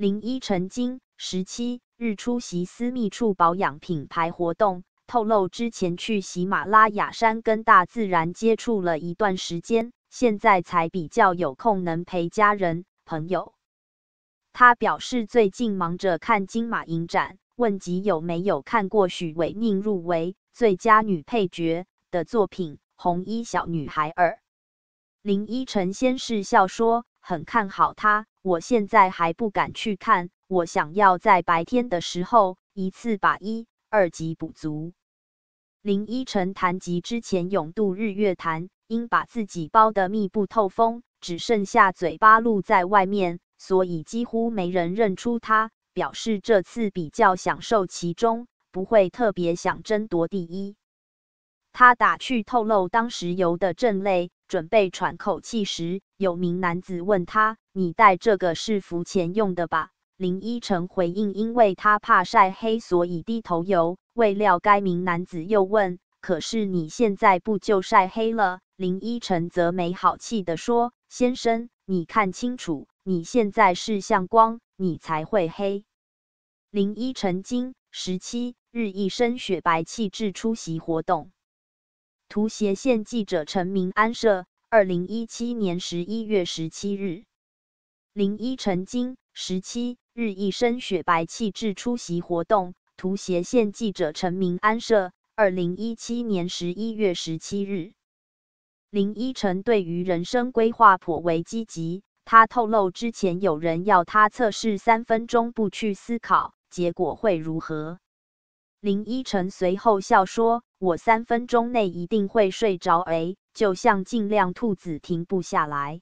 林依晨今十七日出席私密处保养品牌活动，透露之前去喜马拉雅山跟大自然接触了一段时间，现在才比较有空能陪家人朋友。他表示最近忙着看金马影展，问及有没有看过许玮宁入围最佳女配角的作品《红衣小女孩二》，林依晨先是笑说很看好她。我现在还不敢去看，我想要在白天的时候一次把一、二级补足。林依晨谈及之前勇渡日月潭，因把自己包得密不透风，只剩下嘴巴露在外面，所以几乎没人认出他。表示这次比较享受其中，不会特别想争夺第一。他打趣透露当时游的正累。准备喘口气时，有名男子问他：“你带这个是浮潜用的吧？”林依晨回应：“因为他怕晒黑，所以低头游。”未料该名男子又问：“可是你现在不就晒黑了？”林依晨则没好气的说：“先生，你看清楚，你现在是向光，你才会黑。”林依晨今十七日一身雪白气质出席活动。图协线记者陈明安摄，二零一七年十一月十七日零一晨，今十七日一身雪白气质出席活动。图协线记者陈明安摄，二零一七年十一月十七日林依晨，对于人生规划颇为积极。他透露，之前有人要他测试三分钟不去思考，结果会如何？林依晨随后笑说：“我三分钟内一定会睡着，哎，就像尽量兔子停不下来。”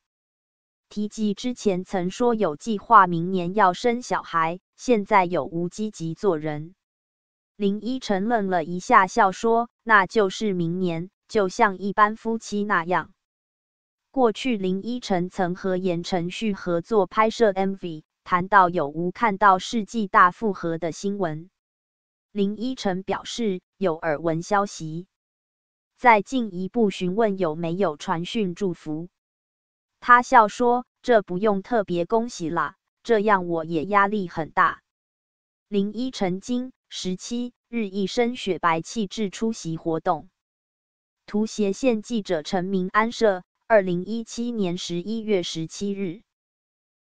提及之前曾说有计划明年要生小孩，现在有无积极做人？林依晨愣了一下，笑说：“那就是明年，就像一般夫妻那样。”过去林依晨曾和言承旭合作拍摄 MV，谈到有无看到世纪大复合的新闻。林依晨表示有耳闻消息，再进一步询问有没有传讯祝福，他笑说：“这不用特别恭喜啦，这样我也压力很大。”林依晨今十七日一身雪白气质出席活动。图：协现记者陈明安摄，二零一七年十一月十七日。